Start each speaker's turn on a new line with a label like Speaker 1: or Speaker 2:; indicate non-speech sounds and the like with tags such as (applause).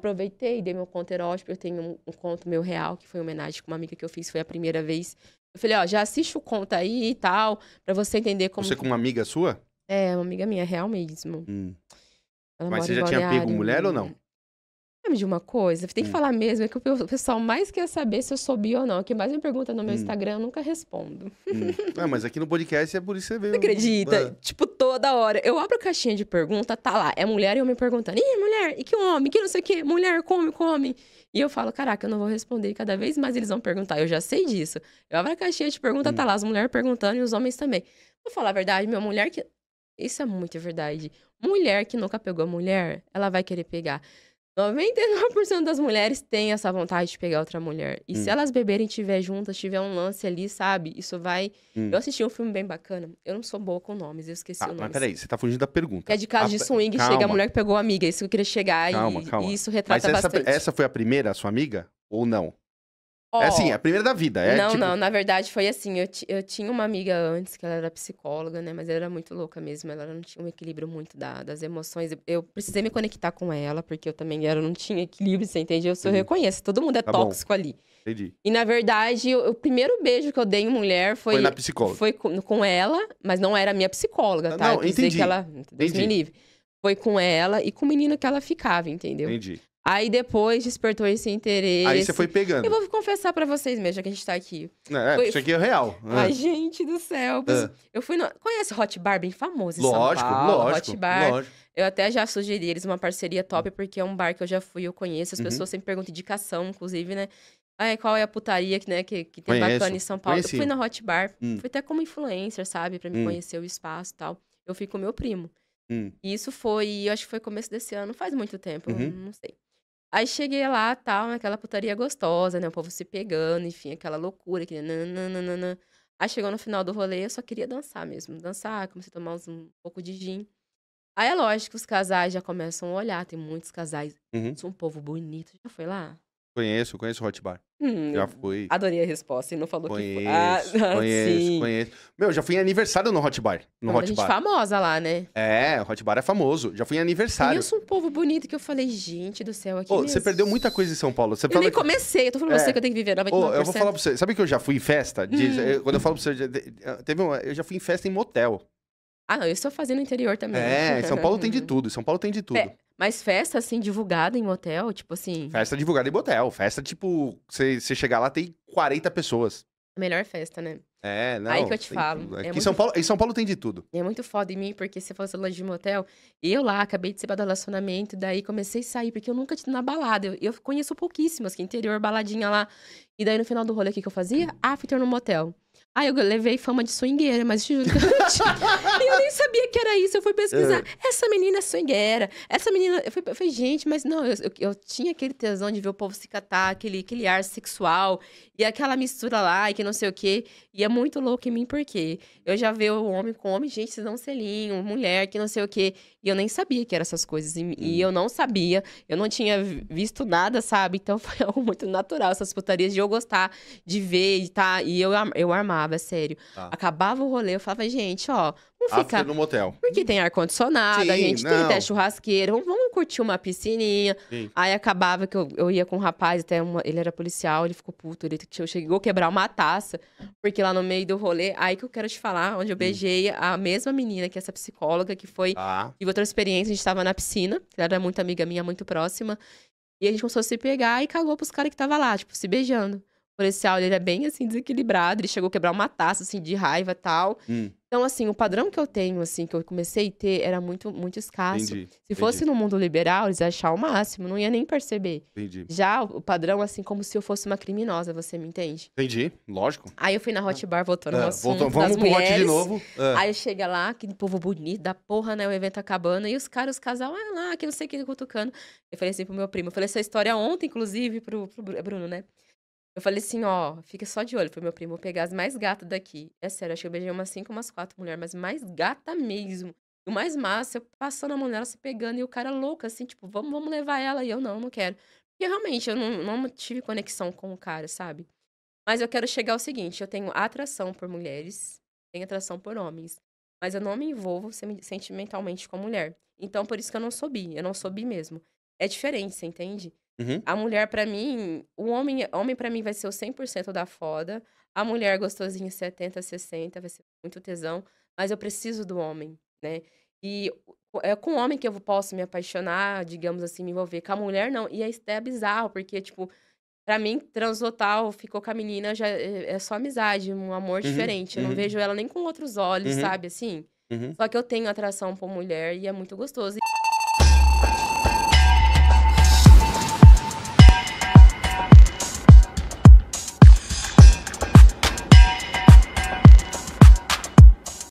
Speaker 1: aproveitei, dei meu conto erótico. Eu tenho um, um conto meu real, que foi uma homenagem com uma amiga que eu fiz, foi a primeira vez. Eu falei, ó, já assiste o conto aí e tal, pra você entender como. Você com
Speaker 2: uma amiga sua?
Speaker 1: É, uma amiga minha, real mesmo. Hum. Mas você já tinha pego mulher ou não? sabe de uma coisa? Tem que hum. falar mesmo, é que o pessoal mais quer saber se eu sou ou não. Quem que mais me pergunta no meu hum. Instagram, eu nunca respondo.
Speaker 2: Hum. ah, mas aqui no podcast é por isso que você
Speaker 1: veio. Não acredita? Né? Tipo, toda hora. Eu abro a caixinha de pergunta, tá lá. É mulher e homem perguntando. Ih, mulher, e que homem? Que não sei o quê? Mulher, come, come. E eu falo, caraca, eu não vou responder. E cada vez mais eles vão perguntar. Eu já sei disso. Eu abro a caixinha de pergunta, tá hum. lá. As mulheres perguntando e os homens também. Vou falar a verdade, minha mulher que. Isso é muito verdade. Mulher que nunca pegou mulher, ela vai querer pegar. 99% das mulheres têm essa vontade de pegar outra mulher. E hum. se elas beberem e tiver juntas, tiver um lance ali, sabe? Isso vai. Hum. Eu assisti um filme bem bacana. Eu não sou boa com nomes, eu esqueci ah, o nome. Mas peraí, você
Speaker 2: tá fugindo da pergunta. É de caso a... de ah, swing, calma. chega a mulher que
Speaker 1: pegou a amiga. Isso que eu queria chegar calma, e, calma. e isso retrata mas essa, bastante. Essa
Speaker 2: foi a primeira, a sua amiga? Ou não? Oh, é assim, é a primeira da vida. É, não, tipo... não,
Speaker 1: na verdade foi assim. Eu, eu tinha uma amiga antes que ela era psicóloga, né? Mas ela era muito louca mesmo. Ela não tinha um equilíbrio muito da, das emoções. Eu precisei me conectar com ela, porque eu também era, não tinha equilíbrio, você entende? Eu só reconheço. Todo mundo é tá tóxico bom. ali. Entendi. E na verdade, o, o, primeiro beijo que eu dei em mulher foi. Foi na psicóloga. Foi com, com ela, mas não era minha psicóloga, ah, tá? Não, eu entendi. que ela. entendi. Foi com ela e com o menino que ela ficava, entendeu? Entendi. Aí depois despertou esse interesse. Aí você foi pegando. Eu vou confessar para vocês mesmo, já que a gente tá aqui. É, foi... isso aqui
Speaker 2: é real. É. Ai,
Speaker 1: gente do céu. É. Eu fui no... Conhece Hot Bar, bem famoso em São Paulo? Lógico, Hot Bar. Lógico. Eu até já sugeri eles uma parceria top, porque é um bar que eu já fui, eu conheço. As uhum. pessoas sempre perguntam indicação, inclusive, né? Ai, qual é a putaria que, né, que, que tem Conheço. bacana em São Paulo? Conheci. Eu fui na Hot Bar, hum. fui até como influencer, sabe? para me hum. conhecer o espaço e tal. Eu fui com meu primo. Hum. E isso foi, eu acho que foi começo desse ano, faz muito tempo, uhum. não sei. Aí cheguei lá, tal, naquela putaria gostosa, né? O povo se pegando, enfim, aquela loucura, que Aí chegou no final do rolê, eu só queria dançar mesmo. Dançar, comecei a tomar uns, um pouco de gin. Aí é lógico, os casais já começam a olhar, tem muitos casais. Uhum. um povo bonito. Já foi lá?
Speaker 2: Conheço, conheço Hot Bar. Hum, já fui.
Speaker 1: Adorei a resposta. E não falou ah, conheço, que. (laughs) Ah, conheço, sim.
Speaker 2: conheço. Meu, já fui em aniversário no Hot Bar. No Hot Bar.
Speaker 1: famosa lá, né?
Speaker 2: É, o Hot Bar é famoso. Já fui em aniversário. E eu sou
Speaker 1: um povo bonito que eu falei, gente do céu, aqui. Ô, você
Speaker 2: perdeu muita coisa em São Paulo. Você eu falou nem comecei,
Speaker 1: eu tô falando pra é. você que eu tenho que viver Ô, eu vou falar
Speaker 2: pra você. Sabe que eu já fui em festa? Hum. Eu, quando eu falo pra você, teve uma... eu já fui em festa em motel.
Speaker 1: Ah, não, eu estou fazendo interior também. É, em São Paulo tem de (laughs)
Speaker 2: tudo. São Paulo tem de é, tudo. É.
Speaker 1: Mas festa, assim, divulgada em motel, tipo assim.
Speaker 2: Festa divulgada em motel. Festa, tipo, você chegar lá tem 40 pessoas.
Speaker 1: Melhor festa, né?
Speaker 2: É, não. Aí que eu te falo. É em, São Paulo, em São Paulo tem de tudo.
Speaker 1: É muito foda em mim, porque você falou longe de motel. Eu lá acabei de ser do relacionamento, daí comecei a sair, porque eu nunca tinha na balada. Eu, eu conheço pouquíssimas, que interior, baladinha lá. E daí no final do rolê, o que, que eu fazia? After ah, no motel. Aí eu levei fama de swingueira, mas juro eu, nem sabia que era isso. Eu fui pesquisar. É. Essa menina é swingueira. Essa menina. Eu fui, eu fui gente, mas não, eu, eu, eu, tinha aquele tesão de ver o povo se catar, aquele, aquele ar sexual e aquela mistura lá e que não sei o quê. E é muito louco em mim, porque eu já vi o homem com homem, gente, se dá um selinho, mulher, que não sei o quê. E eu nem sabia que eram essas coisas. E, e uhum. eu não sabia, eu não tinha visto nada, sabe? Então (laughs) foi algo muito natural, essas putarias de eu gostar de ver e tá. E eu, eu armava, é sério. Tá. Acabava o rolê, eu falava, gente, ó, Vamos ficar no motel. Porque tem ar-condicionado, a gente não. tem até churrasqueira. Vamos, vamos curtir uma piscininha. Sim. Aí acabava que eu, eu ia com um rapaz, até uma, ele era policial, ele ficou puto. Ele chegou a quebrar uma taça, porque lá no meio do rolê. Aí que eu quero te falar, onde eu hum. beijei a mesma menina, que é essa psicóloga, que foi. Ah. Tá. Tive outra experiência, a gente tava na piscina. Ela era muito amiga minha, muito próxima. E a gente começou a se pegar e cagou pros caras que tava lá, tipo, se beijando policial ele é bem assim desequilibrado, ele chegou a quebrar uma taça assim de raiva tal. Hum. Então assim, o padrão que eu tenho assim, que eu comecei a ter era muito muito escasso. Entendi, Se entendi. fosse no mundo liberal, eles iam achar o máximo, não ia nem perceber.
Speaker 2: Entendi. Já
Speaker 1: o padrão assim como se eu fosse uma criminosa, você me entende?
Speaker 2: Entendi, lógico.
Speaker 1: Aí eu fui na Hot Bar voltou é, assunto voltou, vamos no pro mulheres. Hot de novo. É. Aí chega lá, que povo bonito da porra, né, o evento acabando e os caras, os casal, ah, lá, que não sei o que cutucando. Eu falei assim pro meu primo, eu falei essa história ontem inclusive pro, pro Bruno, né? Eu falei assim, ó, fica só de olho. Foi meu primo pegar as mais gatas daqui. É sério, acho que eu beijei umas cinco, umas quatro mulheres, mas mais gata mesmo. O mais massa, eu passando a mão nela, se pegando, e o cara louco, assim, tipo, vamos, vamos levar ela. E eu, não, não quero. Porque realmente, eu não, não tive conexão com o cara, sabe? Mas eu quero chegar ao seguinte, eu tenho atração por mulheres, tenho atração por homens. Mas eu não me envolvo sentimentalmente com a mulher. Então, por isso que eu não soube, eu não soube mesmo. É diferente, você entende? Uhum. A mulher, para mim, o homem, homem para mim vai ser o 100% da foda. A mulher gostosinha, 70, 60, vai ser muito tesão. Mas eu preciso do homem, né? E é com o homem que eu posso me apaixonar, digamos assim, me envolver. Com a mulher, não. E é até bizarro, porque, tipo, pra mim, transotal, ficou com a menina, já é, é só amizade, um amor uhum. diferente. Eu uhum. não vejo ela nem com outros olhos, uhum. sabe, assim? Uhum. Só que eu tenho atração por mulher e é muito gostoso. E...